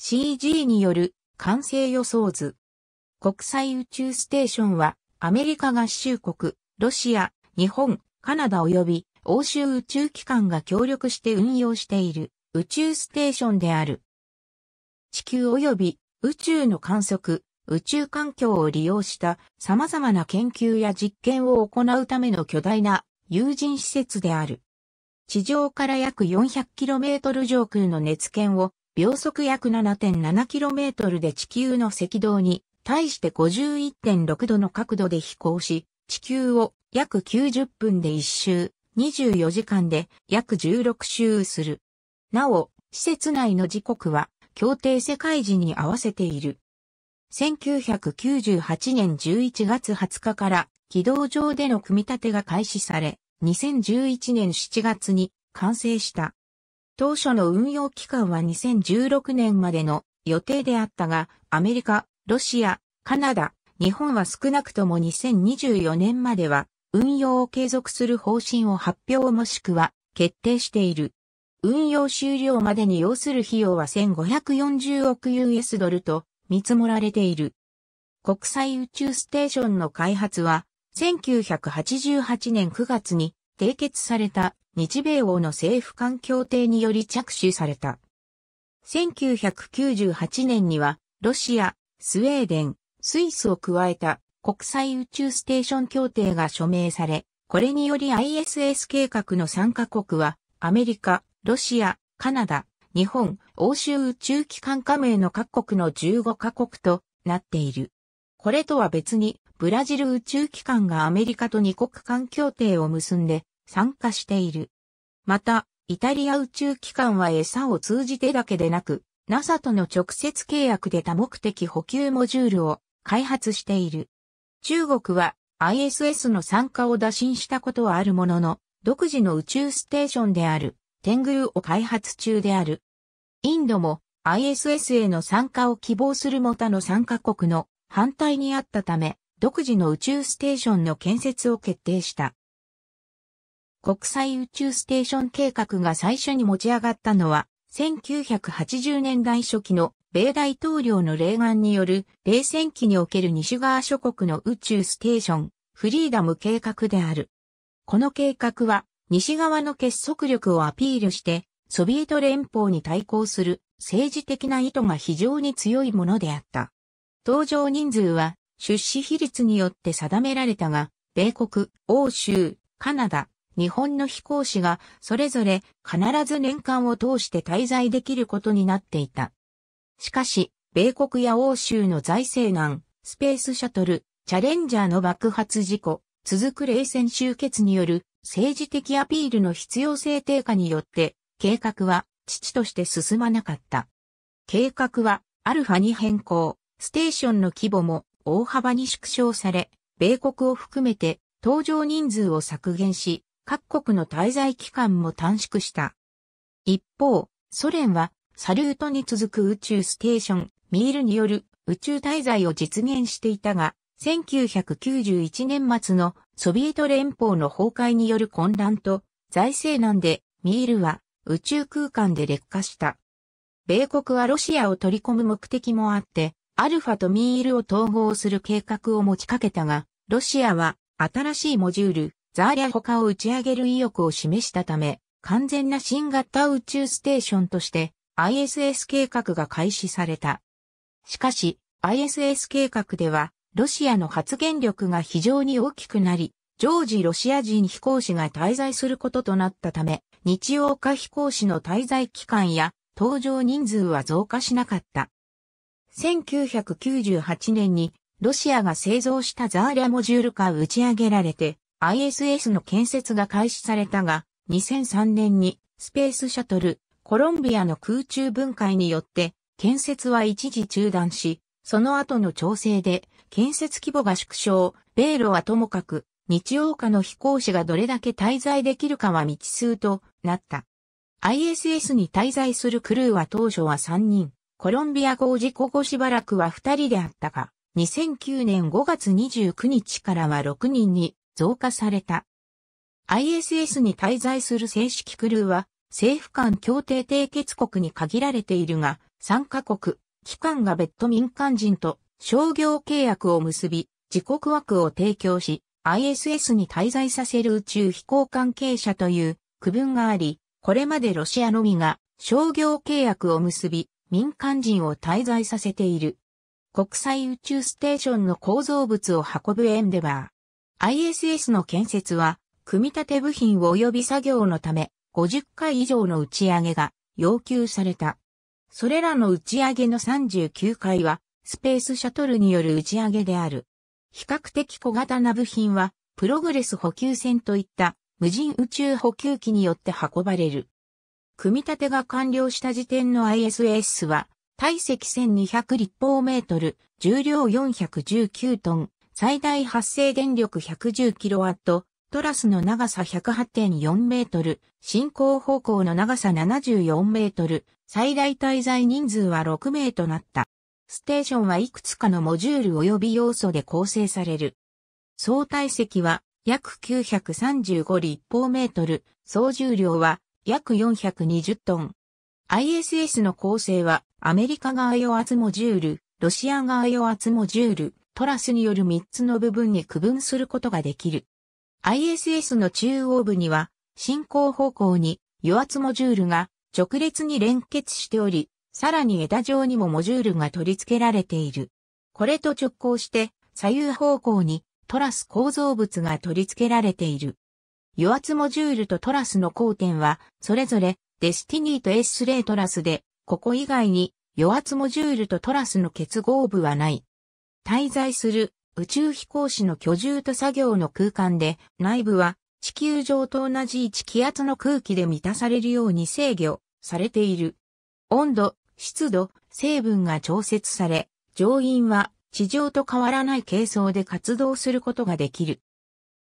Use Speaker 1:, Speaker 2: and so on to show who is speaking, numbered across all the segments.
Speaker 1: CG による完成予想図。国際宇宙ステーションはアメリカ合衆国、ロシア、日本、カナダ及び欧州宇宙機関が協力して運用している宇宙ステーションである。地球及び宇宙の観測、宇宙環境を利用した様々な研究や実験を行うための巨大な有人施設である。地上から約 400km 上空の熱圏を秒速約 7.7km で地球の赤道に対して51.6度の角度で飛行し、地球を約90分で1周、24時間で約16周する。なお、施設内の時刻は協定世界時に合わせている。1998年11月20日から軌道上での組み立てが開始され、2011年7月に完成した。当初の運用期間は2016年までの予定であったが、アメリカ、ロシア、カナダ、日本は少なくとも2024年までは運用を継続する方針を発表もしくは決定している。運用終了までに要する費用は1540億 US ドルと見積もられている。国際宇宙ステーションの開発は1988年9月に締結された日米欧の政府間協定により着手された。1998年には、ロシア、スウェーデン、スイスを加えた国際宇宙ステーション協定が署名され、これにより ISS 計画の参加国は、アメリカ、ロシア、カナダ、日本、欧州宇宙機関加盟の各国の15カ国となっている。これとは別に、ブラジル宇宙機関がアメリカと二国間協定を結んで、参加している。また、イタリア宇宙機関は餌を通じてだけでなく、NASA との直接契約で多目的補給モジュールを開発している。中国は ISS の参加を打診したことはあるものの、独自の宇宙ステーションである、天狗を開発中である。インドも ISS への参加を希望するもたの参加国の反対にあったため、独自の宇宙ステーションの建設を決定した。国際宇宙ステーション計画が最初に持ち上がったのは、1980年代初期の米大統領の霊岸による冷戦期における西側諸国の宇宙ステーション、フリーダム計画である。この計画は、西側の結束力をアピールして、ソビエト連邦に対抗する政治的な意図が非常に強いものであった。登場人数は出資比率によって定められたが、米国、欧州、カナダ、日本の飛行士がそれぞれ必ず年間を通して滞在できることになっていた。しかし、米国や欧州の財政難、スペースシャトル、チャレンジャーの爆発事故、続く冷戦終結による政治的アピールの必要性低下によって、計画は父として進まなかった。計画はアルファに変更、ステーションの規模も大幅に縮小され、米国を含めて搭乗人数を削減し、各国の滞在期間も短縮した。一方、ソ連はサルートに続く宇宙ステーション、ミールによる宇宙滞在を実現していたが、1991年末のソビエト連邦の崩壊による混乱と財政難でミールは宇宙空間で劣化した。米国はロシアを取り込む目的もあって、アルファとミールを統合する計画を持ちかけたが、ロシアは新しいモジュール、ザーリャ他を打ち上げる意欲を示したため、完全な新型宇宙ステーションとして ISS 計画が開始された。しかし、ISS 計画では、ロシアの発言力が非常に大きくなり、常時ロシア人飛行士が滞在することとなったため、日曜化飛行士の滞在期間や搭乗人数は増加しなかった。1998年にロシアが製造したザーリャモジュール化打ち上げられて、ISS の建設が開始されたが、2003年にスペースシャトル、コロンビアの空中分解によって建設は一時中断し、その後の調整で建設規模が縮小、米ロはともかく日曜日の飛行士がどれだけ滞在できるかは未知数となった。ISS に滞在するクルーは当初は3人、コロンビア号事故後しばらくは2人であったが、2009年5月29日からは6人に増加された。ISS に滞在する正式クルーは、政府間協定締結国に限られているが、参加国、機関が別途民間人と商業契約を結び、自国枠を提供し、ISS に滞在させる宇宙飛行関係者という区分があり、これまでロシアのみが商業契約を結び、民間人を滞在させている。国際宇宙ステーションの構造物を運ぶエンデバー。ISS の建設は、組み立て部品及び作業のため、50回以上の打ち上げが要求された。それらの打ち上げの39回は、スペースシャトルによる打ち上げである。比較的小型な部品は、プログレス補給船といった無人宇宙補給機によって運ばれる。組み立てが完了した時点の ISS は、体積1200立方メートル、重量419トン、最大発生電力 110kW、トラスの長さ108.4メートル、進行方向の長さ74メートル、最大滞在人数は6名となった。ステーションはいくつかのモジュール及び要素で構成される。総体積は約935立方メートル、総重量は約420トン。ISS の構成はアメリカ側与圧モジュール、ロシア側与圧モジュール、トラスによる3つの部分に区分することができる。ISS の中央部には、進行方向に与圧モジュールが直列に連結しており、さらに枝状にもモジュールが取り付けられている。これと直行して左右方向にトラス構造物が取り付けられている。油圧モジュールとトラスの交点は、それぞれデスティニーと S レートラスで、ここ以外に与圧モジュールとトラスの結合部はない。滞在する宇宙飛行士の居住と作業の空間で、内部は地球上と同じ地気圧の空気で満たされるように制御されている。温度、湿度、成分が調節され、乗員は地上と変わらない軽装で活動することができる。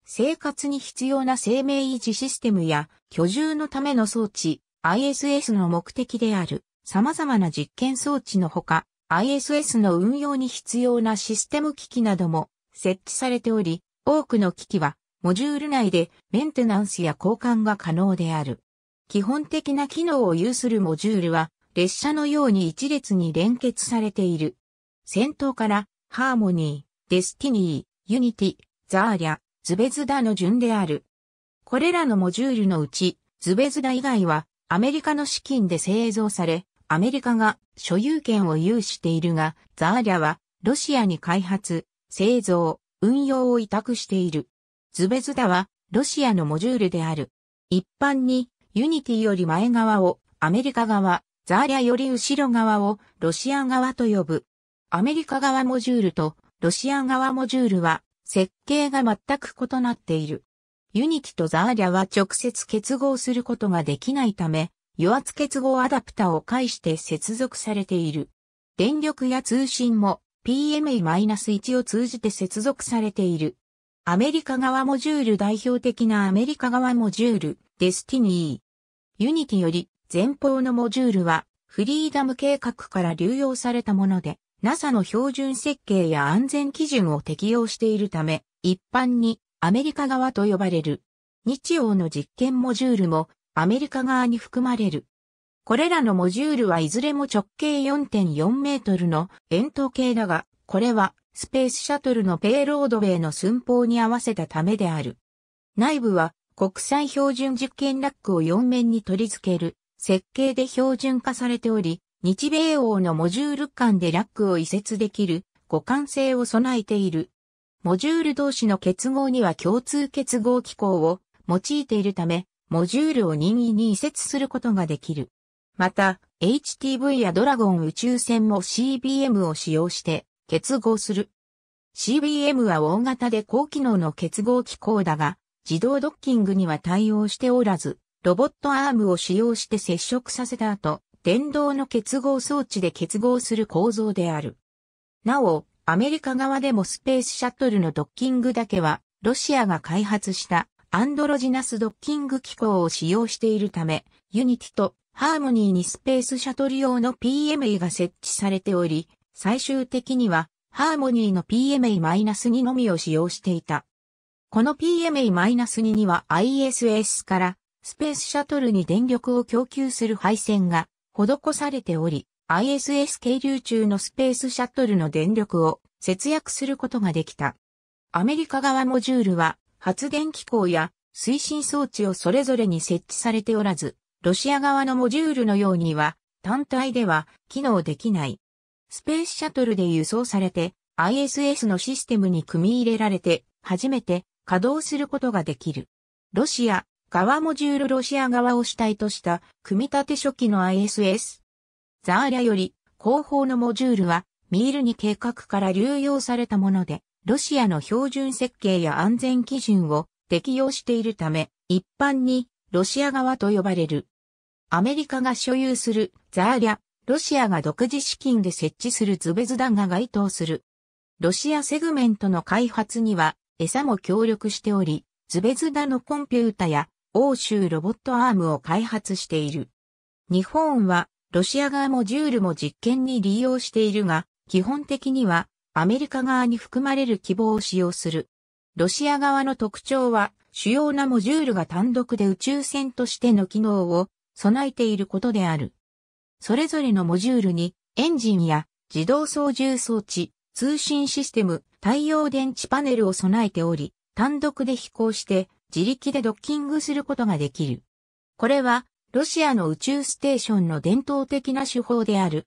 Speaker 1: 生活に必要な生命維持システムや居住のための装置、ISS の目的である様々な実験装置のほか、ISS の運用に必要なシステム機器なども設置されており、多くの機器はモジュール内でメンテナンスや交換が可能である。基本的な機能を有するモジュールは列車のように一列に連結されている。先頭からハーモニー、デスティニー、ユニティ、ザーリャ、ズベズダの順である。これらのモジュールのうち、ズベズダ以外はアメリカの資金で製造され、アメリカが所有権を有しているが、ザーリャはロシアに開発、製造、運用を委託している。ズベズダはロシアのモジュールである。一般にユニティより前側をアメリカ側、ザーリャより後ろ側をロシア側と呼ぶ。アメリカ側モジュールとロシア側モジュールは設計が全く異なっている。ユニティとザーリャは直接結合することができないため、油圧結合アダプタを介して接続されている。電力や通信も PMA-1 を通じて接続されている。アメリカ側モジュール代表的なアメリカ側モジュール、デスティニー。ユニティより前方のモジュールはフリーダム計画から流用されたもので、NASA の標準設計や安全基準を適用しているため、一般にアメリカ側と呼ばれる。日曜の実験モジュールもアメリカ側に含まれる。これらのモジュールはいずれも直径4.4メートルの円筒形だが、これはスペースシャトルのペイロードウェイの寸法に合わせたためである。内部は国際標準実験ラックを4面に取り付ける設計で標準化されており、日米欧のモジュール間でラックを移設できる互換性を備えている。モジュール同士の結合には共通結合機構を用いているため、モジュールを任意に移設することができる。また、HTV やドラゴン宇宙船も CBM を使用して結合する。CBM は大型で高機能の結合機構だが、自動ドッキングには対応しておらず、ロボットアームを使用して接触させた後、電動の結合装置で結合する構造である。なお、アメリカ側でもスペースシャトルのドッキングだけは、ロシアが開発したアンドロジナスドッキング機構を使用しているため、ユニティとハーモニーにスペースシャトル用の PMA が設置されており、最終的にはハーモニーの PMA-2 のみを使用していた。この PMA-2 には ISS からスペースシャトルに電力を供給する配線が施されており、ISS 経流中のスペースシャトルの電力を節約することができた。アメリカ側モジュールは発電機構や推進装置をそれぞれに設置されておらず、ロシア側のモジュールのようには単体では機能できない。スペースシャトルで輸送されて ISS のシステムに組み入れられて初めて稼働することができる。ロシア側モジュールロシア側を主体とした組み立て初期の ISS。ザーリャより後方のモジュールはミールに計画から流用されたものでロシアの標準設計や安全基準を適用しているため、一般にロシア側と呼ばれる。アメリカが所有するザーリャ、ロシアが独自資金で設置するズベズダが該当する。ロシアセグメントの開発には、餌も協力しており、ズベズダのコンピュータや欧州ロボットアームを開発している。日本はロシア側もジュールも実験に利用しているが、基本的にはアメリカ側に含まれる希望を使用する。ロシア側の特徴は、主要なモジュールが単独で宇宙船としての機能を備えていることである。それぞれのモジュールに、エンジンや自動操縦装置、通信システム、太陽電池パネルを備えており、単独で飛行して自力でドッキングすることができる。これはロシアの宇宙ステーションの伝統的な手法である。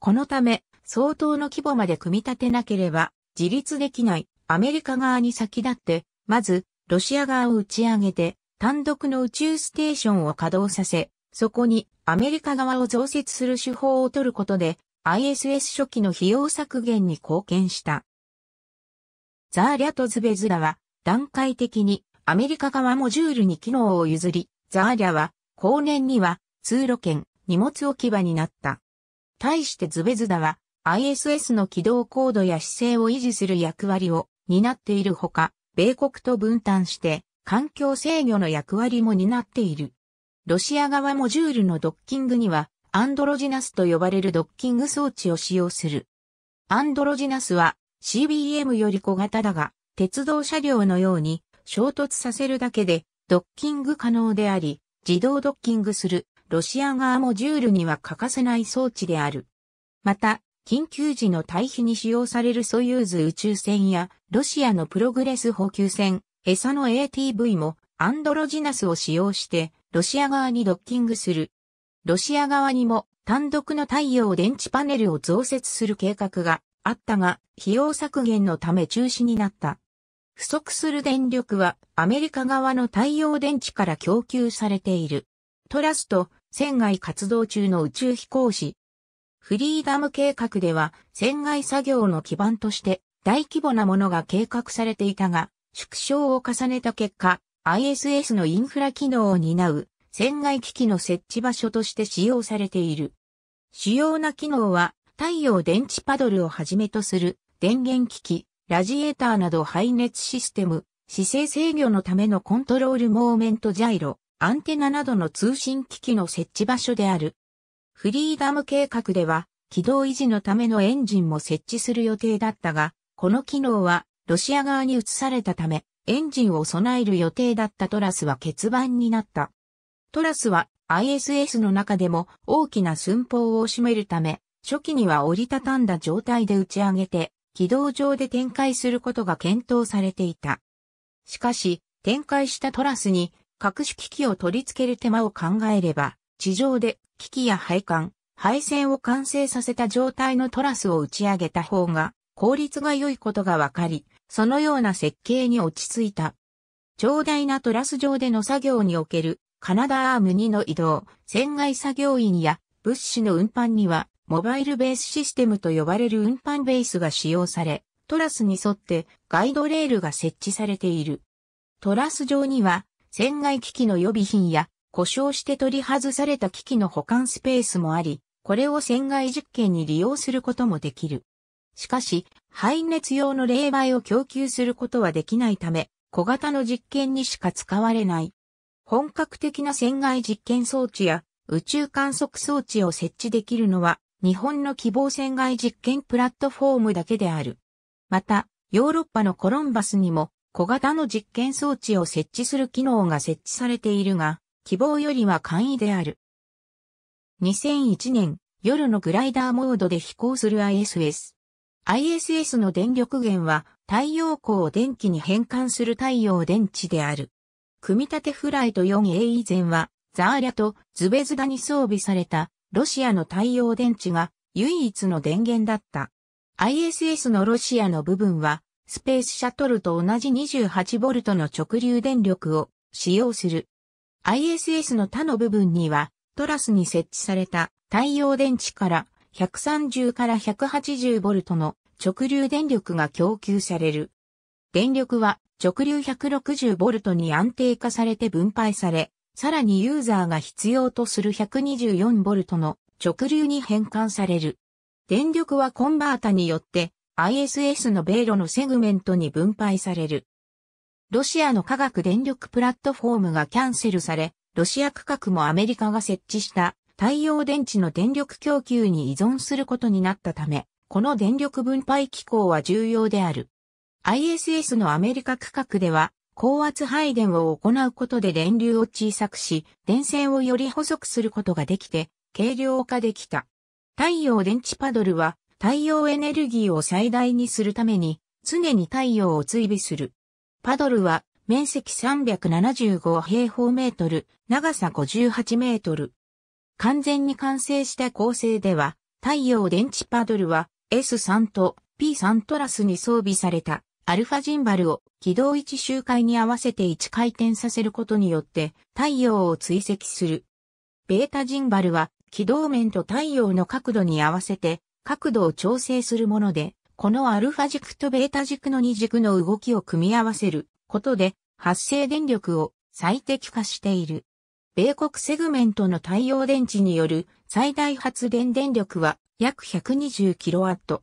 Speaker 1: このため相当の規模まで組み立てなければ自立できないアメリカ側に先立って、まずロシア側を打ち上げて単独の宇宙ステーションを稼働させ、そこにアメリカ側を増設する手法を取ることで ISS 初期の費用削減に貢献した。ザーリャとズベズラは段階的にアメリカ側モジュールに機能を譲り、ザーリャは後年には通路券、荷物置き場になった。対してズベズダは ISS の軌道高度や姿勢を維持する役割を担っているほか、米国と分担して環境制御の役割も担っている。ロシア側モジュールのドッキングにはアンドロジナスと呼ばれるドッキング装置を使用する。アンドロジナスは CBM より小型だが、鉄道車両のように衝突させるだけでドッキング可能であり、自動ドッキングするロシア側モジュールには欠かせない装置である。また、緊急時の対比に使用されるソユーズ宇宙船や、ロシアのプログレス補給船、エサの ATV も、アンドロジナスを使用して、ロシア側にドッキングする。ロシア側にも、単独の太陽電池パネルを増設する計画があったが、費用削減のため中止になった。不足する電力は、アメリカ側の太陽電池から供給されている。トラスト、船外活動中の宇宙飛行士、フリーダム計画では、船外作業の基盤として大規模なものが計画されていたが、縮小を重ねた結果、ISS のインフラ機能を担う船外機器の設置場所として使用されている。主要な機能は、太陽電池パドルをはじめとする電源機器、ラジエーターなど排熱システム、姿勢制御のためのコントロールモーメントジャイロ、アンテナなどの通信機器の設置場所である。フリーダム計画では、軌道維持のためのエンジンも設置する予定だったが、この機能はロシア側に移されたため、エンジンを備える予定だったトラスは欠番になった。トラスは ISS の中でも大きな寸法を占めるため、初期には折りたたんだ状態で打ち上げて、軌道上で展開することが検討されていた。しかし、展開したトラスに、各種機器を取り付ける手間を考えれば、地上で機器や配管、配線を完成させた状態のトラスを打ち上げた方が効率が良いことが分かり、そのような設計に落ち着いた。長大なトラス上での作業におけるカナダアーム2の移動、船外作業員や物資の運搬にはモバイルベースシステムと呼ばれる運搬ベースが使用され、トラスに沿ってガイドレールが設置されている。トラス上には船外機器の予備品や故障して取り外された機器の保管スペースもあり、これを船外実験に利用することもできる。しかし、排熱用の冷媒を供給することはできないため、小型の実験にしか使われない。本格的な船外実験装置や宇宙観測装置を設置できるのは日本の希望船外実験プラットフォームだけである。また、ヨーロッパのコロンバスにも小型の実験装置を設置する機能が設置されているが、希望よりは簡易である。2001年、夜のグライダーモードで飛行する ISS。ISS の電力源は太陽光を電気に変換する太陽電池である。組み立てフライト 4A 以前はザーリャとズベズダに装備されたロシアの太陽電池が唯一の電源だった。ISS のロシアの部分はスペースシャトルと同じ 28V の直流電力を使用する。ISS の他の部分には、トラスに設置された太陽電池から130から180ボルトの直流電力が供給される。電力は直流160ボルトに安定化されて分配され、さらにユーザーが必要とする124ボルトの直流に変換される。電力はコンバータによって ISS の米路のセグメントに分配される。ロシアの科学電力プラットフォームがキャンセルされ、ロシア区画もアメリカが設置した太陽電池の電力供給に依存することになったため、この電力分配機構は重要である。ISS のアメリカ区画では、高圧配電を行うことで電流を小さくし、電線をより細くすることができて、軽量化できた。太陽電池パドルは、太陽エネルギーを最大にするために、常に太陽を追尾する。パドルは面積375平方メートル、長さ58メートル。完全に完成した構成では、太陽電池パドルは S3 と P3 トラスに装備されたアルファジンバルを軌道置周回に合わせて1回転させることによって太陽を追跡する。ベータジンバルは軌道面と太陽の角度に合わせて角度を調整するもので、このアルファ軸とベータ軸の2軸の動きを組み合わせることで発生電力を最適化している。米国セグメントの太陽電池による最大発電電力は約 120kW。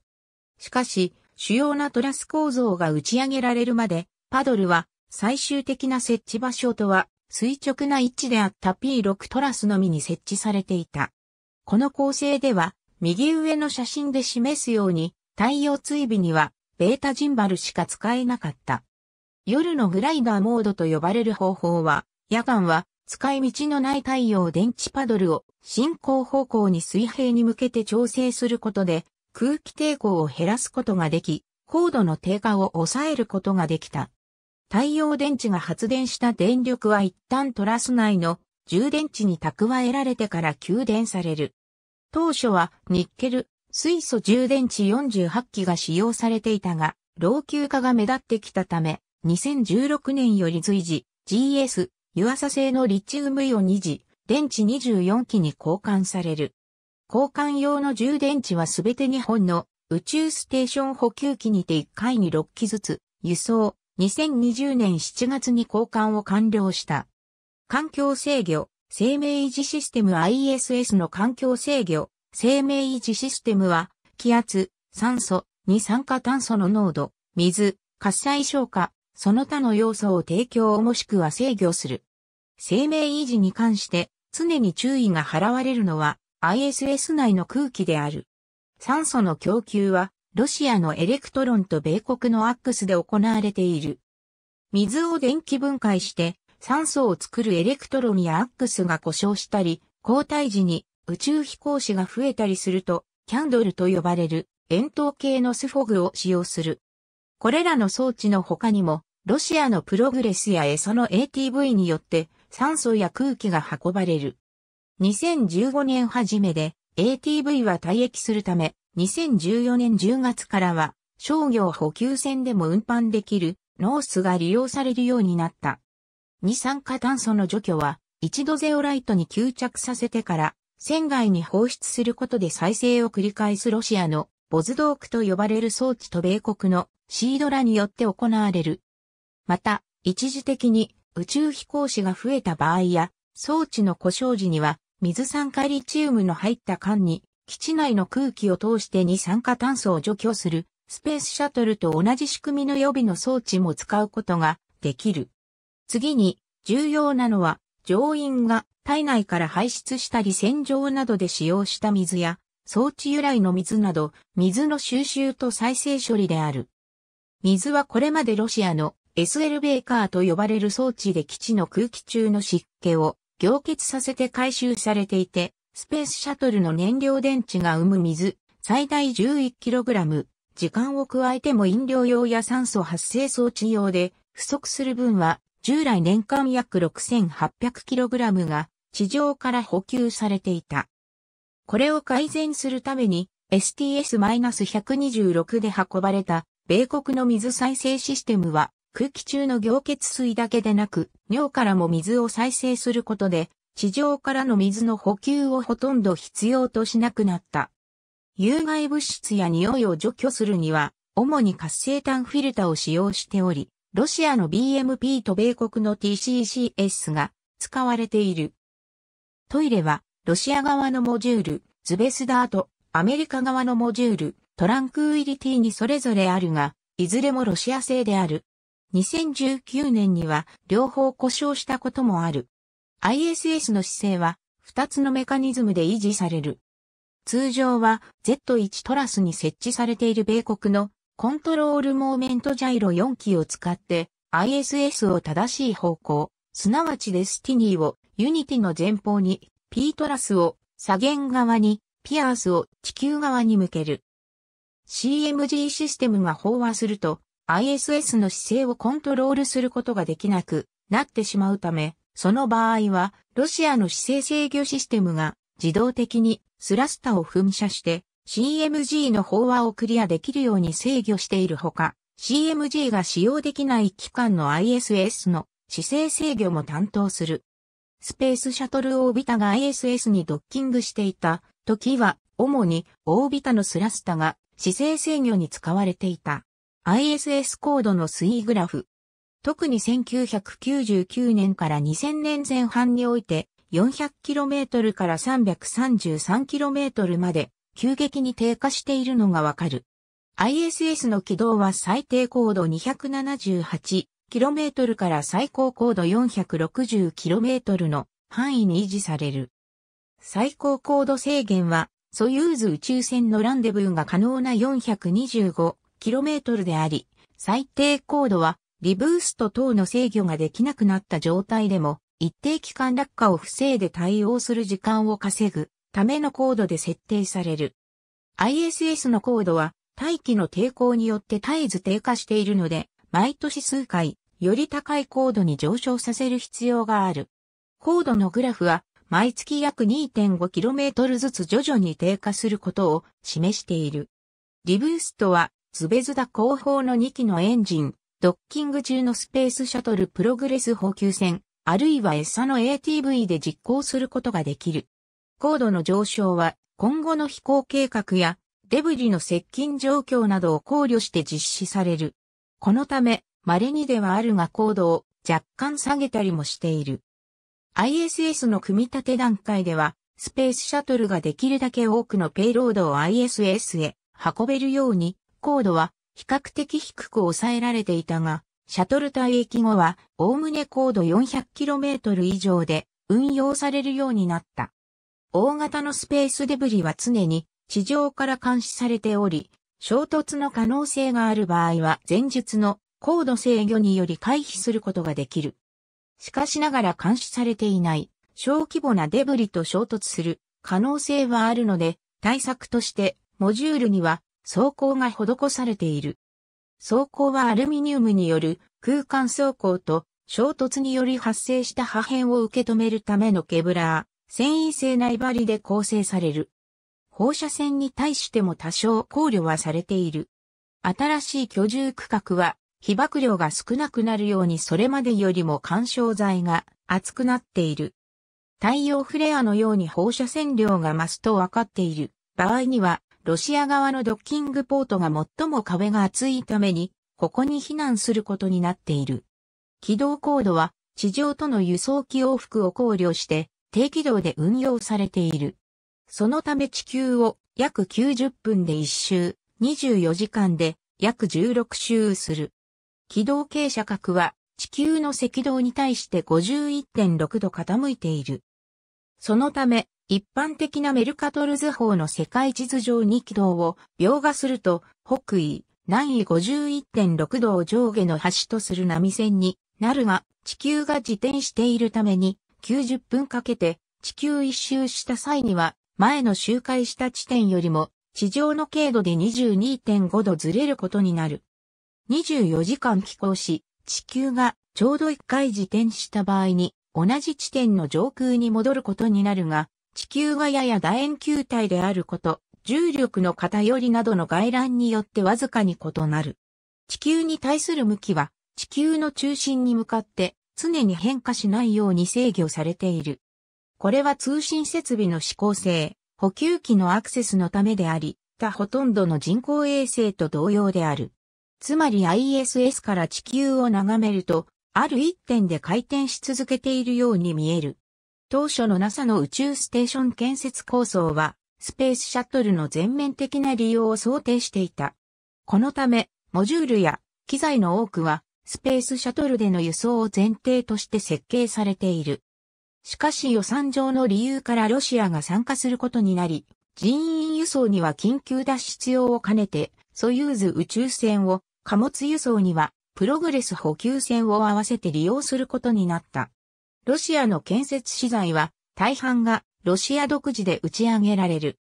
Speaker 1: しかし、主要なトラス構造が打ち上げられるまで、パドルは最終的な設置場所とは垂直な位置であった P6 トラスのみに設置されていた。この構成では、右上の写真で示すように、太陽追尾には、ベータジンバルしか使えなかった。夜のグライダーモードと呼ばれる方法は、夜間は使い道のない太陽電池パドルを進行方向に水平に向けて調整することで空気抵抗を減らすことができ、高度の低下を抑えることができた。太陽電池が発電した電力は一旦トラス内の充電池に蓄えられてから給電される。当初はニッケル、水素充電池48基が使用されていたが、老朽化が目立ってきたため、2016年より随時、GS、湯浅製のリチウムイオン2次、電池24基に交換される。交換用の充電池はすべて日本の宇宙ステーション補給機にて1回に6機ずつ輸送、2020年7月に交換を完了した。環境制御、生命維持システム ISS の環境制御、生命維持システムは、気圧、酸素、二酸化炭素の濃度、水、活性消化、その他の要素を提供もしくは制御する。生命維持に関して常に注意が払われるのは ISS 内の空気である。酸素の供給はロシアのエレクトロンと米国のアックスで行われている。水を電気分解して酸素を作るエレクトロンやアックスが故障したり、交代時に宇宙飛行士が増えたりすると、キャンドルと呼ばれる円筒形のスフォグを使用する。これらの装置の他にも、ロシアのプログレスやエソの ATV によって酸素や空気が運ばれる。2015年初めで ATV は退役するため、2014年10月からは商業補給船でも運搬できるノースが利用されるようになった。二酸化炭素の除去は一度ゼオライトに吸着させてから船外に放出することで再生を繰り返すロシアのボズドークと呼ばれる装置と米国のシードラによって行われる。また、一時的に宇宙飛行士が増えた場合や、装置の故障時には、水酸化リチウムの入った缶に、基地内の空気を通して二酸化炭素を除去する、スペースシャトルと同じ仕組みの予備の装置も使うことができる。次に、重要なのは、乗員が体内から排出したり洗浄などで使用した水や、装置由来の水など、水の収集と再生処理である。水はこれまでロシアの SL ベーカーと呼ばれる装置で基地の空気中の湿気を凝結させて回収されていて、スペースシャトルの燃料電池が生む水、最大 11kg、時間を加えても飲料用や酸素発生装置用で、不足する分は、従来年間約 6800kg が地上から補給されていた。これを改善するために STS-126 で運ばれた米国の水再生システムは空気中の凝結水だけでなく尿からも水を再生することで地上からの水の補給をほとんど必要としなくなった。有害物質や匂いを除去するには主に活性炭フィルタを使用しており、ロシアの BMP と米国の TCCS が使われている。トイレは、ロシア側のモジュール、ズベスダーと、アメリカ側のモジュール、トランクウィリティにそれぞれあるが、いずれもロシア製である。2019年には、両方故障したこともある。ISS の姿勢は、2つのメカニズムで維持される。通常は Z1 トラスに設置されている米国のコントロールモーメントジャイロ4機を使って ISS を正しい方向、すなわちデスティニーをユニティの前方に P トラスを左舷側に、ピアースを地球側に向ける。CMG システムが飽和すると ISS の姿勢をコントロールすることができなくなってしまうため、その場合はロシアの姿勢制御システムが自動的にスラスタを噴射して CMG の飽和をクリアできるように制御しているほか、CMG が使用できない期間の ISS の姿勢制御も担当する。スペースシャトルオービタが ISS にドッキングしていた時は、主にオービタのスラスタが姿勢制御に使われていた。ISS コードの推移グラフ。特に1999年から2000年前半において、400km から 333km まで急激に低下しているのがわかる。ISS の軌道は最低高度2 7 8 km から最高高度 460km の範囲に維持される。最高高度制限は、ソユーズ宇宙船のランデブーが可能な 425km であり、最低高度は、リブースト等の制御ができなくなった状態でも、一定期間落下を防いで対応する時間を稼ぐための高度で設定される。ISS の高度は大気の抵抗によって絶えず低下しているので、毎年数回より高い高度に上昇させる必要がある。高度のグラフは、毎月約 2.5km ずつ徐々に低下することを示している。リブーストは、ズベズダ後方の2機のエンジン、ドッキング中のスペースシャトルプログレス補給船、あるいはエッサの ATV で実行することができる。高度の上昇は、今後の飛行計画や、デブリの接近状況などを考慮して実施される。このため、稀にではあるが高度を若干下げたりもしている。ISS の組み立て段階では、スペースシャトルができるだけ多くのペイロードを ISS へ運べるように、高度は比較的低く抑えられていたが、シャトル退役後は、おおむね高度 400km 以上で運用されるようになった。大型のスペースデブリは常に地上から監視されており、衝突の可能性がある場合は前述の高度制御により回避することができる。しかしながら監視されていない小規模なデブリと衝突する可能性はあるので、対策としてモジュールには走行が施されている。走行はアルミニウムによる空間走行と衝突により発生した破片を受け止めるためのケブラー、繊維性内張りで構成される。放射線に対しても多少考慮はされている。新しい居住区画は被爆量が少なくなるようにそれまでよりも干渉剤が厚くなっている。太陽フレアのように放射線量が増すと分かっている場合には、ロシア側のドッキングポートが最も壁が厚いために、ここに避難することになっている。軌道高度は地上との輸送機往復を考慮して低軌道で運用されている。そのため地球を約90分で1周、24時間で約16周する。軌道傾斜角は地球の赤道に対して51.6度傾いている。そのため、一般的なメルカトル図法の世界地図上に軌道を描画すると、北緯、南緯51.6度を上下の端とする波線になるが、地球が自転しているために、90分かけて地球一周した際には、前の周回した地点よりも、地上の経度で22.5度ずれることになる。24時間飛行し、地球がちょうど1回自転した場合に、同じ地点の上空に戻ることになるが、地球がやや楕円球体であること、重力の偏りなどの外乱によってわずかに異なる。地球に対する向きは、地球の中心に向かって常に変化しないように制御されている。これは通信設備の指向性、補給機のアクセスのためであり、他ほとんどの人工衛星と同様である。つまり ISS から地球を眺めると、ある一点で回転し続けているように見える。当初の NASA の宇宙ステーション建設構想は、スペースシャトルの全面的な利用を想定していた。このため、モジュールや機材の多くは、スペースシャトルでの輸送を前提として設計されている。しかし予算上の理由からロシアが参加することになり、人員輸送には緊急脱出用を兼ねて、ソユーズ宇宙船を貨物輸送にはプログレス補給船を合わせて利用することになった。ロシアの建設資材は大半がロシア独自で打ち上げられる。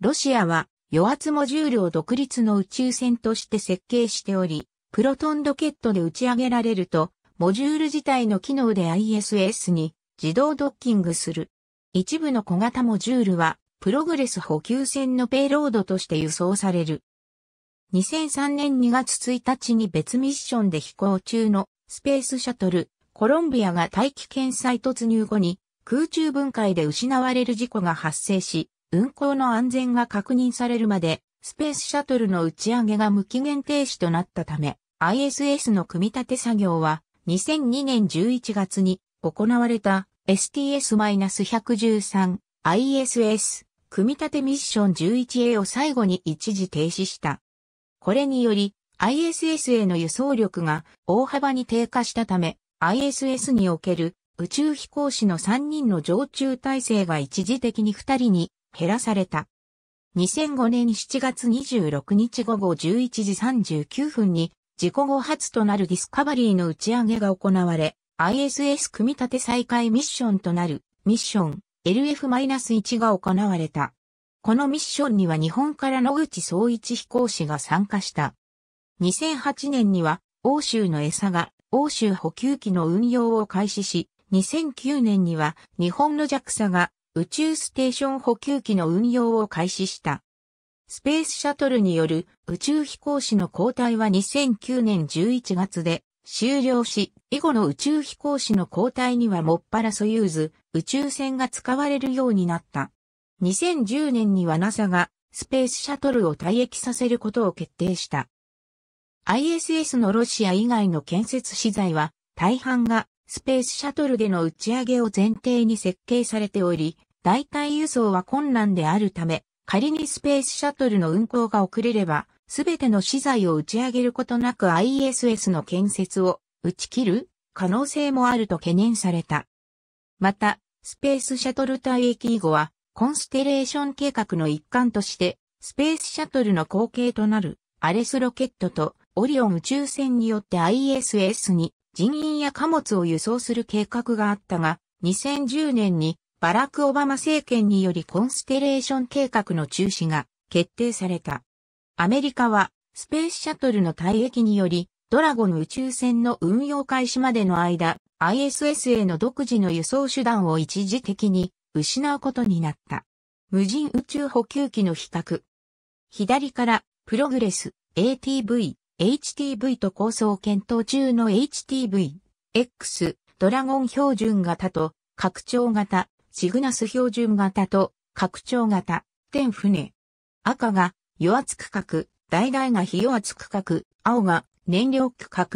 Speaker 1: ロシアは余圧モジュールを独立の宇宙船として設計しており、プロトンロケットで打ち上げられると、モジュール自体の機能で ISS に自動ドッキングする。一部の小型モジュールは、プログレス補給船のペイロードとして輸送される。2003年2月1日に別ミッションで飛行中のスペースシャトルコロンビアが大気圏再突入後に空中分解で失われる事故が発生し、運航の安全が確認されるまでスペースシャトルの打ち上げが無期限停止となったため、ISS の組み立て作業は2002年11月に行われた STS-113 ISS 組み立てミッション 11A を最後に一時停止した。これにより ISS への輸送力が大幅に低下したため ISS における宇宙飛行士の3人の常駐体制が一時的に2人に減らされた。2005年7月26日午後11時39分に事故後初となるディスカバリーの打ち上げが行われ、ISS 組み立て再開ミッションとなるミッション LF-1 が行われた。このミッションには日本から野口総一飛行士が参加した。2008年には、欧州の餌が欧州補給機の運用を開始し、2009年には日本の JAXA が宇宙ステーション補給機の運用を開始した。スペースシャトルによる宇宙飛行士の交代は2009年11月で終了し、以後の宇宙飛行士の交代にはもっぱらソユーズ宇宙船が使われるようになった。2010年には NASA がスペースシャトルを退役させることを決定した。ISS のロシア以外の建設資材は大半がスペースシャトルでの打ち上げを前提に設計されており、代替輸送は困難であるため、仮にスペースシャトルの運行が遅れれば、すべての資材を打ち上げることなく ISS の建設を打ち切る可能性もあると懸念された。また、スペースシャトル退役以後は、コンステレーション計画の一環として、スペースシャトルの後継となるアレスロケットとオリオン宇宙船によって ISS に人員や貨物を輸送する計画があったが、2010年にバラク・オバマ政権によりコンステレーション計画の中止が決定された。アメリカはスペースシャトルの退役によりドラゴン宇宙船の運用開始までの間、ISS への独自の輸送手段を一時的に失うことになった。無人宇宙補給機の比較。左から、プログレス、ATV、HTV と構想検討中の HTV、X、ドラゴン標準型と、拡張型、シグナス標準型と、拡張型、天船。赤が、与圧区画、大々が非与圧区画、青が、燃料区画。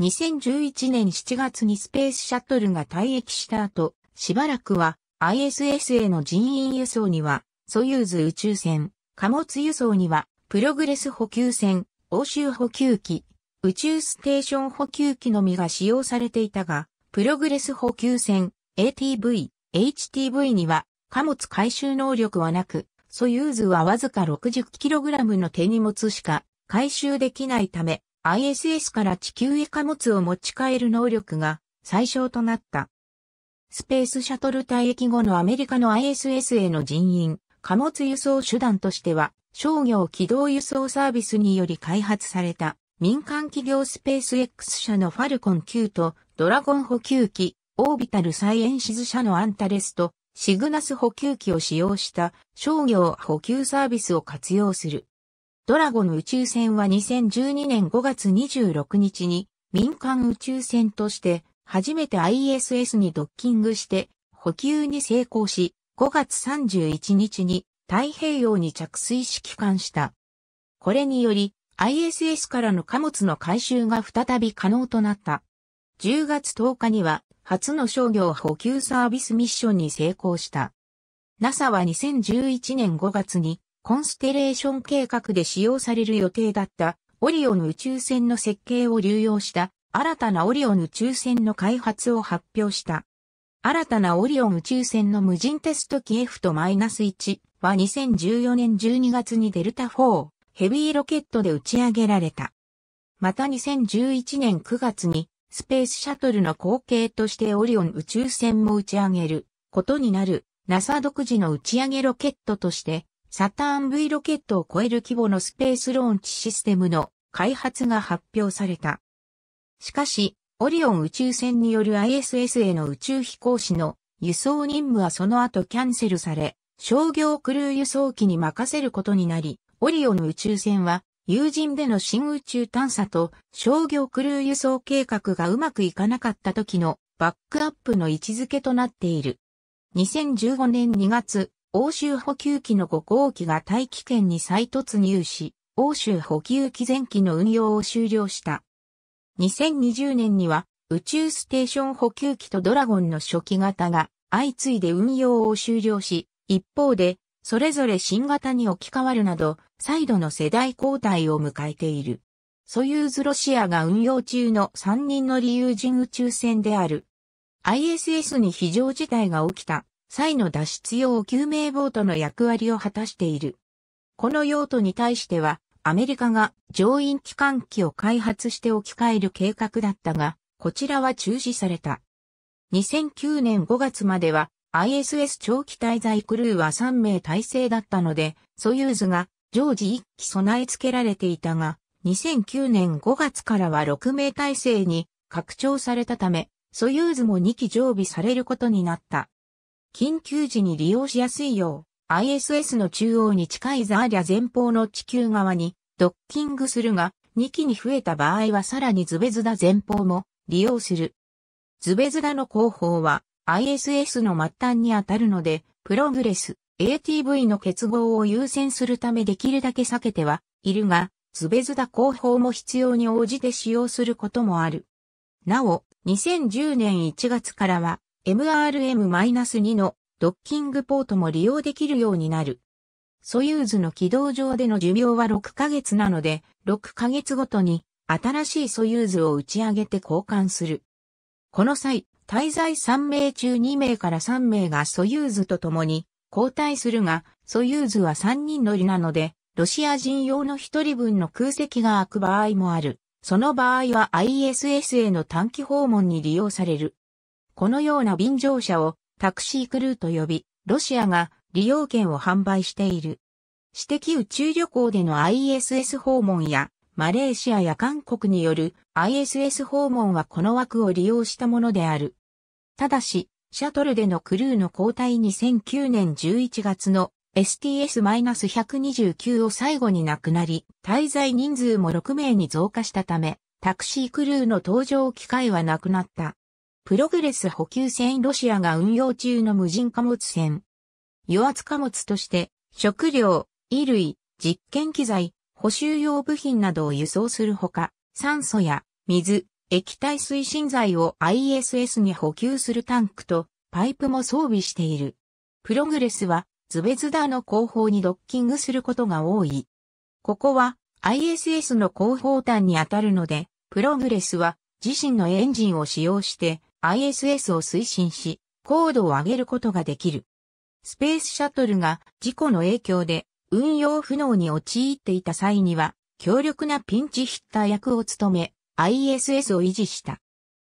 Speaker 1: 2011年7月にスペースシャトルが退役した後、しばらくは ISS への人員輸送には、ソユーズ宇宙船、貨物輸送には、プログレス補給船、欧州補給機、宇宙ステーション補給機のみが使用されていたが、プログレス補給船、ATV、HTV には、貨物回収能力はなく、ソユーズはわずか 60kg の手荷物しか回収できないため、ISS から地球へ貨物を持ち帰る能力が最小となった。スペースシャトル退役後のアメリカの ISS への人員、貨物輸送手段としては、商業軌道輸送サービスにより開発された、民間企業スペース X 社のファルコン9と、ドラゴン補給機、オービタルサイエンシズ社のアンタレスと、シグナス補給機を使用した商業補給サービスを活用する。ドラゴン宇宙船は2012年5月26日に民間宇宙船として初めて ISS にドッキングして補給に成功し、5月31日に太平洋に着水し帰還した。これにより ISS からの貨物の回収が再び可能となった。10月10日には初の商業補給サービスミッションに成功した。NASA は2011年5月にコンステレーション計画で使用される予定だったオリオン宇宙船の設計を流用した新たなオリオン宇宙船の開発を発表した。新たなオリオン宇宙船の無人テスト機 F とマイナス1は2014年12月にデルタ4ヘビーロケットで打ち上げられた。また2011年9月にスペースシャトルの後継としてオリオン宇宙船も打ち上げることになる NASA 独自の打ち上げロケットとしてサターン V ロケットを超える規模のスペースローンチシステムの開発が発表された。しかし、オリオン宇宙船による ISS への宇宙飛行士の輸送任務はその後キャンセルされ、商業クルー輸送機に任せることになり、オリオン宇宙船は有人での新宇宙探査と商業クルー輸送計画がうまくいかなかった時のバックアップの位置づけとなっている。2015年2月、欧州補給機の5号機が大気圏に再突入し、欧州補給機前機の運用を終了した。2020年には宇宙ステーション補給機とドラゴンの初期型が相次いで運用を終了し、一方でそれぞれ新型に置き換わるなど再度の世代交代を迎えている。ソユーズロシアが運用中の3人の理由人宇宙船である。ISS に非常事態が起きた際の脱出用救命ボートの役割を果たしている。この用途に対してはアメリカが乗員機関機を開発して置き換える計画だったが、こちらは中止された。2009年5月までは ISS 長期滞在クルーは3名体制だったので、ソユーズが常時1機備え付けられていたが、2009年5月からは6名体制に拡張されたため、ソユーズも2機常備されることになった。緊急時に利用しやすいよう、ISS の中央に近いザーリャ前方の地球側にドッキングするが、2機に増えた場合はさらにズベズダ前方も利用する。ズベズダの後方は ISS の末端に当たるので、プログレス、ATV の結合を優先するためできるだけ避けてはいるが、ズベズダ後方も必要に応じて使用することもある。なお、2010年1月からは MRM-2 のドッキングポートも利用できるようになる。ソユーズの軌道上での寿命は6ヶ月なので、6ヶ月ごとに新しいソユーズを打ち上げて交換する。この際、滞在3名中2名から3名がソユーズと共に交代するが、ソユーズは3人乗りなので、ロシア人用の1人分の空席が空く場合もある。その場合は ISS への短期訪問に利用される。このような便乗車をタクシークルーと呼び、ロシアが利用券を販売している。私的宇宙旅行での ISS 訪問や、マレーシアや韓国による ISS 訪問はこの枠を利用したものである。ただし、シャトルでのクルーの交代2009年11月の STS-129 を最後になくなり、滞在人数も6名に増加したため、タクシークルーの登場機会はなくなった。プログレス補給船ロシアが運用中の無人貨物船油圧貨物として、食料、衣類、実験機材、補修用部品などを輸送するほか、酸素や水、液体推進剤を ISS に補給するタンクとパイプも装備している。プログレスはズベズダーの後方にドッキングすることが多い。ここは ISS の後方端に当たるので、プログレスは自身のエンジンを使用して ISS を推進し、高度を上げることができる。スペースシャトルが事故の影響で運用不能に陥っていた際には、強力なピンチヒッター役を務め、ISS を維持した。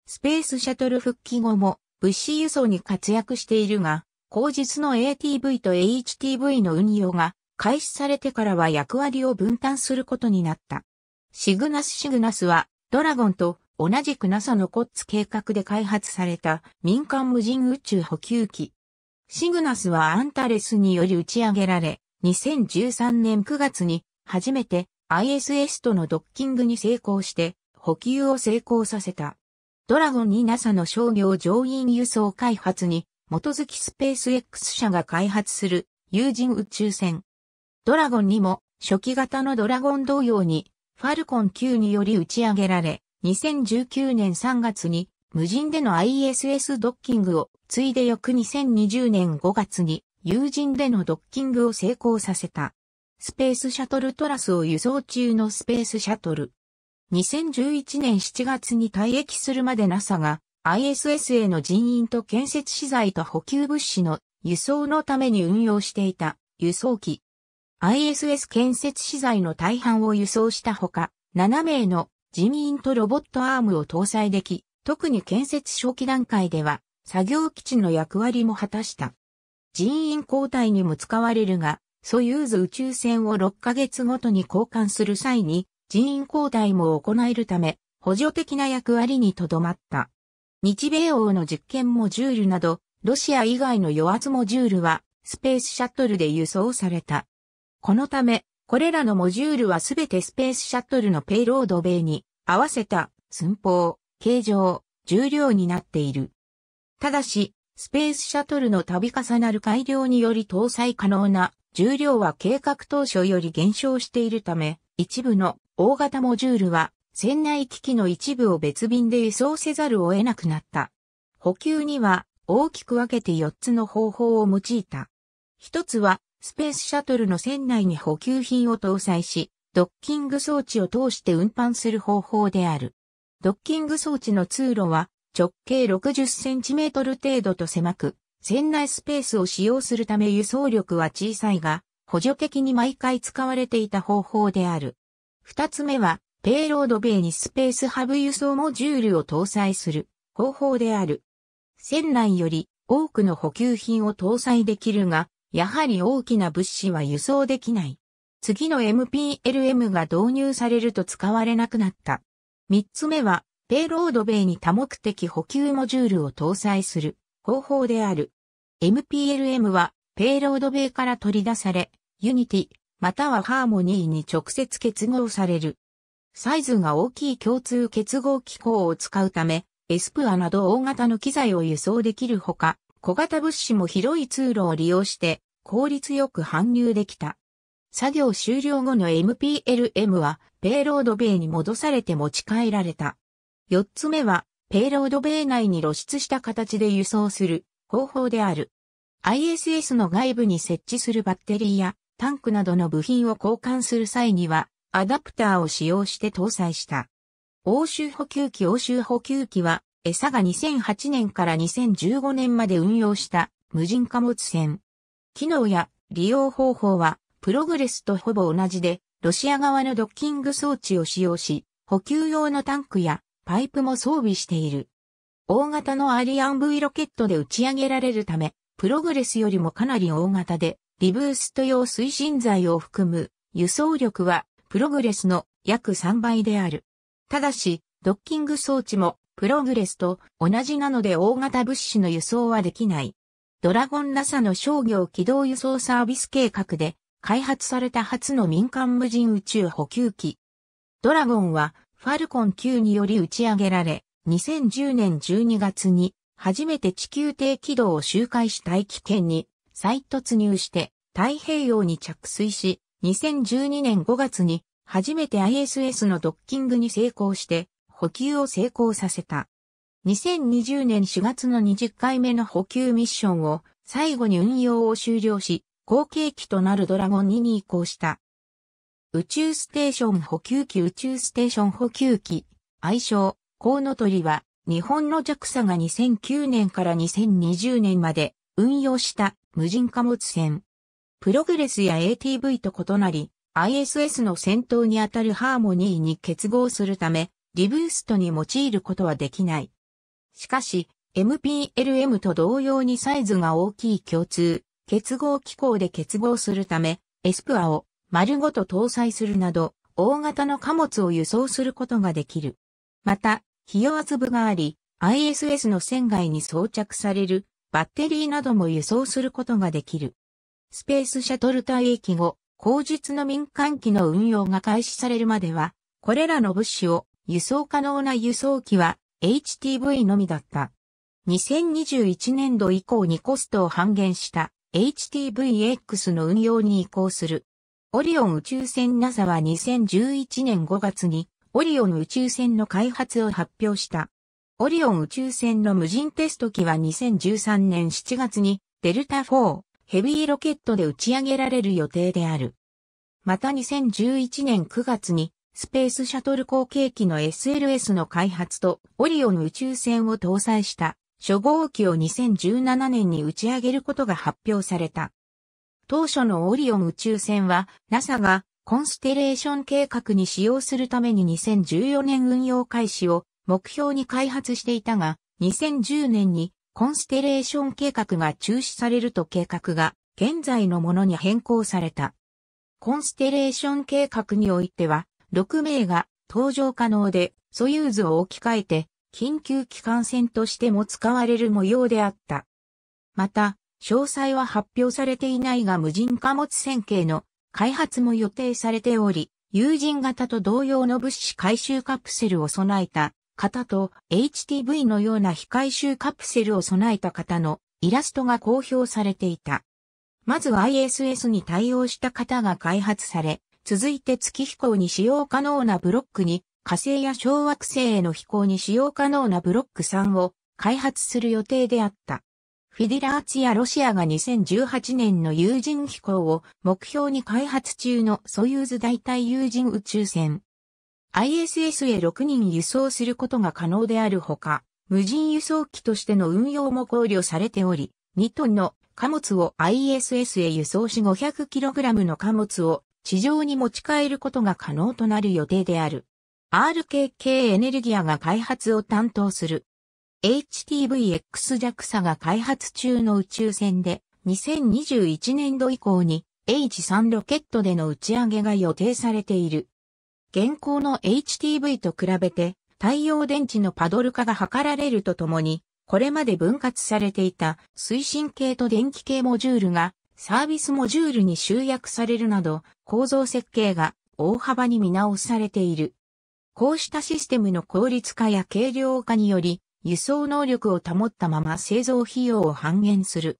Speaker 1: スペースシャトル復帰後も物資輸送に活躍しているが、後日の ATV と HTV の運用が開始されてからは役割を分担することになった。シグナスシグナスはドラゴンと同じく NASA のコッツ計画で開発された民間無人宇宙補給機シグナスはアンタレスにより打ち上げられ、2013年9月に初めて ISS とのドッキングに成功して補給を成功させた。ドラゴンに NASA の商業乗員輸送開発に基づきスペース X 社が開発する有人宇宙船。ドラゴンにも初期型のドラゴン同様にファルコン9により打ち上げられ、2019年3月に無人での ISS ドッキングをついで翌2020年5月に友人でのドッキングを成功させた。スペースシャトルトラスを輸送中のスペースシャトル。2011年7月に退役するまで NASA が ISS への人員と建設資材と補給物資の輸送のために運用していた輸送機。ISS 建設資材の大半を輸送したほか、7名の人員とロボットアームを搭載でき、特に建設初期段階では作業基地の役割も果たした。人員交代にも使われるが、ソユーズ宇宙船を6ヶ月ごとに交換する際に人員交代も行えるため、補助的な役割にとどまった。日米欧の実験モジュールなど、ロシア以外の余圧モジュールは、スペースシャトルで輸送された。このため、これらのモジュールはすべてスペースシャトルのペイロード米に合わせた寸法、形状、重量になっている。ただし、スペースシャトルの度重なる改良により搭載可能な重量は計画当初より減少しているため、一部の大型モジュールは船内機器の一部を別便で輸送せざるを得なくなった。補給には大きく分けて4つの方法を用いた。一つはスペースシャトルの船内に補給品を搭載し、ドッキング装置を通して運搬する方法である。ドッキング装置の通路は直径60センチメートル程度と狭く、船内スペースを使用するため輸送力は小さいが、補助的に毎回使われていた方法である。二つ目は、ペイロード米にスペースハブ輸送モジュールを搭載する方法である。船内より多くの補給品を搭載できるが、やはり大きな物資は輸送できない。次の MPLM が導入されると使われなくなった。三つ目は、ペイロード米に多目的補給モジュールを搭載する方法である。MPLM はペイロード米から取り出され、ユニティまたはハーモニーに直接結合される。サイズが大きい共通結合機構を使うため、エスプアなど大型の機材を輸送できるほか、小型物資も広い通路を利用して効率よく搬入できた。作業終了後の MPLM はペイロード米に戻されて持ち帰られた。4つ目は、ペイロード米内に露出した形で輸送する方法である。ISS の外部に設置するバッテリーやタンクなどの部品を交換する際には、アダプターを使用して搭載した。欧州補給機欧州補給機は、餌が2008年から2015年まで運用した無人貨物船。機能や利用方法は、プログレスとほぼ同じで、ロシア側のドッキング装置を使用し、補給用のタンクやパイプも装備している。大型のアリアン V ロケットで打ち上げられるため、プログレスよりもかなり大型で、リブースト用推進剤を含む輸送力はプログレスの約3倍である。ただし、ドッキング装置もプログレスと同じなので大型物資の輸送はできない。ドラゴン NASA の商業軌道輸送サービス計画で開発された初の民間無人宇宙補給機。ドラゴンはファルコン9により打ち上げられ、2010年12月に初めて地球低軌道を周回し大気圏に再突入して太平洋に着水し、2012年5月に初めて ISS のドッキングに成功して補給を成功させた。2020年4月の20回目の補給ミッションを最後に運用を終了し、後継機となるドラゴン2に移行した。宇宙ステーション補給機宇宙ステーション補給機、愛称、コウノトリは、日本の JAXA が2009年から2020年まで運用した無人貨物船。プログレスや ATV と異なり、ISS の先頭にあたるハーモニーに結合するため、リブーストに用いることはできない。しかし、MPLM と同様にサイズが大きい共通、結合機構で結合するため、エスプアを丸ごと搭載するなど、大型の貨物を輸送することができる。また、費用圧部があり、ISS の船外に装着されるバッテリーなども輸送することができる。スペースシャトル退役後、後述の民間機の運用が開始されるまでは、これらの物資を輸送可能な輸送機は HTV のみだった。2021年度以降にコストを半減した HTVX の運用に移行する。オリオン宇宙船 NASA は2011年5月にオリオン宇宙船の開発を発表した。オリオン宇宙船の無人テスト機は2013年7月にデルタ4ヘビーロケットで打ち上げられる予定である。また2011年9月にスペースシャトル後継機の SLS の開発とオリオン宇宙船を搭載した初号機を2017年に打ち上げることが発表された。当初のオリオン宇宙船は NASA がコンステレーション計画に使用するために2014年運用開始を目標に開発していたが、2010年にコンステレーション計画が中止されると計画が現在のものに変更された。コンステレーション計画においては、6名が搭乗可能で、ソユーズを置き換えて、緊急機関船としても使われる模様であった。また、詳細は発表されていないが無人貨物線形の開発も予定されており、有人型と同様の物資回収カプセルを備えた型と HTV のような非回収カプセルを備えた型のイラストが公表されていた。まず ISS に対応した型が開発され、続いて月飛行に使用可能なブロックに火星や小惑星への飛行に使用可能なブロック3を開発する予定であった。フィデラーツやロシアが2018年の有人飛行を目標に開発中のソユーズ代替有人宇宙船。ISS へ6人輸送することが可能であるほか、無人輸送機としての運用も考慮されており、2トンの貨物を ISS へ輸送し 500kg の貨物を地上に持ち帰ることが可能となる予定である。RKK エネルギアが開発を担当する HTVX JAXA が開発中の宇宙船で、2021年度以降に H3 ロケットでの打ち上げが予定されている。現行の HTV と比べて太陽電池のパドル化が図られるとともに、これまで分割されていた推進系と電気系モジュールがサービスモジュールに集約されるなど構造設計が大幅に見直されている。こうしたシステムの効率化や軽量化により輸送能力を保ったまま製造費用を半減する。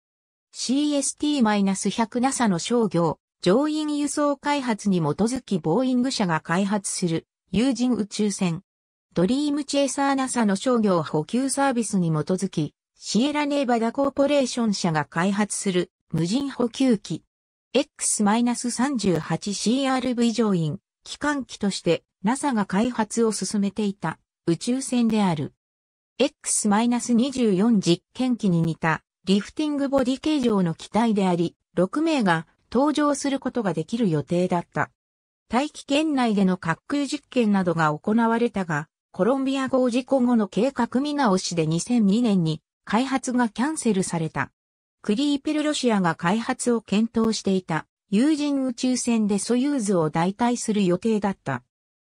Speaker 1: CST-100 NASA の商業、乗員輸送開発に基づきボーイング社が開発する有人宇宙船。ドリームチェイサー NASA の商業補給サービスに基づき、シエラネーバダコーポレーション社が開発する無人補給機。X-38CRV 乗員、機関機として NASA が開発を進めていた宇宙船である。X-24 実験機に似たリフティングボディ形状の機体であり、6名が搭乗することができる予定だった。大気圏内での滑空実験などが行われたが、コロンビア号事故後の計画見直しで2002年に開発がキャンセルされた。クリーペルロシアが開発を検討していた有人宇宙船でソユーズを代替する予定だった。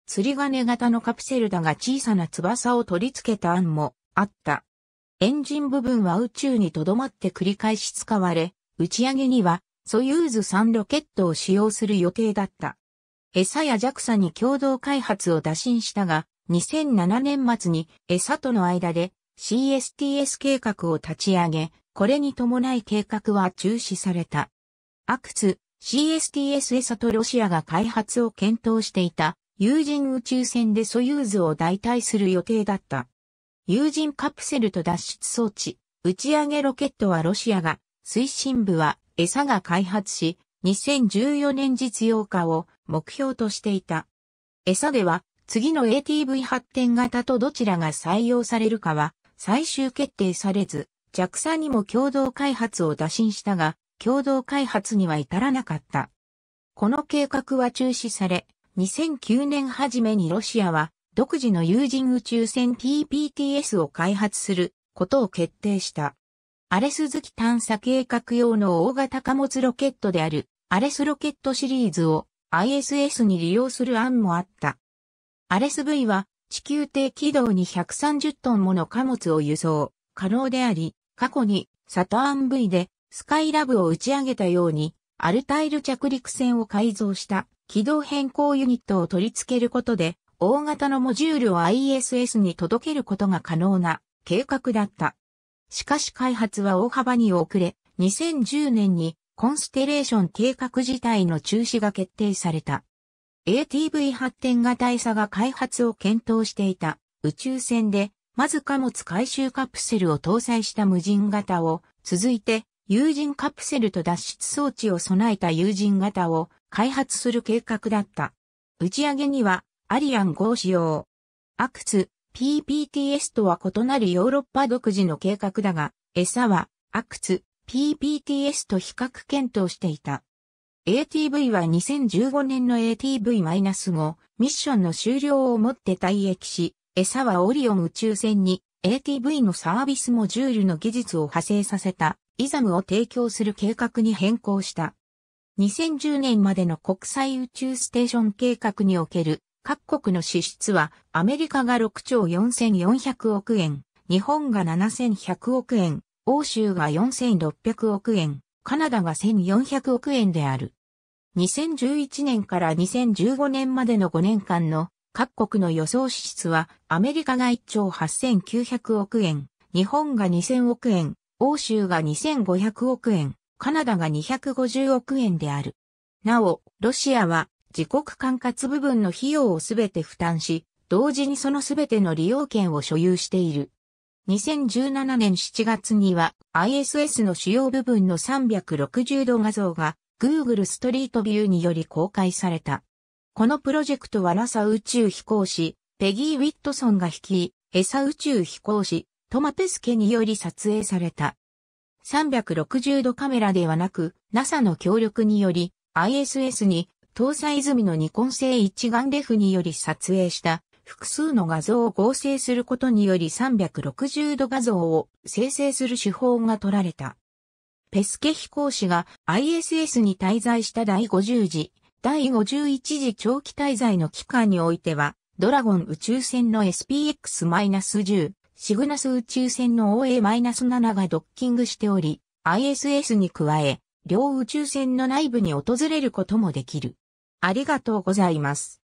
Speaker 1: 釣り金型のカプセルだが小さな翼を取り付けた案もあった。エンジン部分は宇宙に留まって繰り返し使われ、打ち上げにはソユーズ3ロケットを使用する予定だった。餌や JAXA に共同開発を打診したが、2007年末に餌との間で CSTS 計画を立ち上げ、これに伴い計画は中止された。アクツ、CSTS エサとロシアが開発を検討していた有人宇宙船でソユーズを代替する予定だった。有人カプセルと脱出装置、打ち上げロケットはロシアが、推進部は餌が開発し、2014年実用化を目標としていた。餌では、次の ATV 発展型とどちらが採用されるかは、最終決定されず、JAXA にも共同開発を打診したが、共同開発には至らなかった。この計画は中止され、2009年初めにロシアは独自の有人宇宙船 TPTS を開発することを決定した。アレス月探査計画用の大型貨物ロケットであるアレスロケットシリーズを ISS に利用する案もあった。アレス V は地球低軌道に130トンもの貨物を輸送可能であり、過去にサターン V でスカイラブを打ち上げたようにアルタイル着陸船を改造した軌道変更ユニットを取り付けることで、大型のモジュールを ISS に届けることが可能な計画だった。しかし開発は大幅に遅れ、2010年にコンステレーション計画自体の中止が決定された。ATV 発展型大佐が開発を検討していた宇宙船で、まず貨物回収カプセルを搭載した無人型を、続いて有人カプセルと脱出装置を備えた有人型を開発する計画だった。打ち上げにはアリアン5を使用。アクツ、PPTS とは異なるヨーロッパ独自の計画だが、餌はアクツ、PPTS と比較検討していた。ATV は2015年の ATV-5 ミッションの終了をもって退役し、餌はオリオン宇宙船に ATV のサービスモジュールの技術を派生させたイザムを提供する計画に変更した。2010年までの国際宇宙ステーション計画における各国の支出はアメリカが6兆4400億円、日本が7100億円、欧州が4600億円、カナダが1400億円である。2011年から2015年までの5年間の各国の予想支出はアメリカが1兆8900億円、日本が2000億円、欧州が2500億円、カナダが250億円である。なお、ロシアは自国管轄部分の費用をすべて負担し、同時にそのすべての利用権を所有している。2017年7月には ISS の主要部分の360度画像が Google ストリートビューにより公開された。このプロジェクトは NASA 宇宙飛行士、ペギー・ウィットソンが率い、エサ宇宙飛行士、トマペスケにより撮影された。360度カメラではなく、NASA の協力により、ISS に搭載済みのニコン製一眼レフにより撮影した複数の画像を合成することにより360度画像を生成する手法が取られた。ペスケ飛行士が ISS に滞在した第50次、第51次長期滞在の期間においては、ドラゴン宇宙船の SPX-10 シグナス宇宙船の OA-7 がドッキングしており、ISS に加え、両宇宙船の内部に訪れることもできる。ありがとうございます。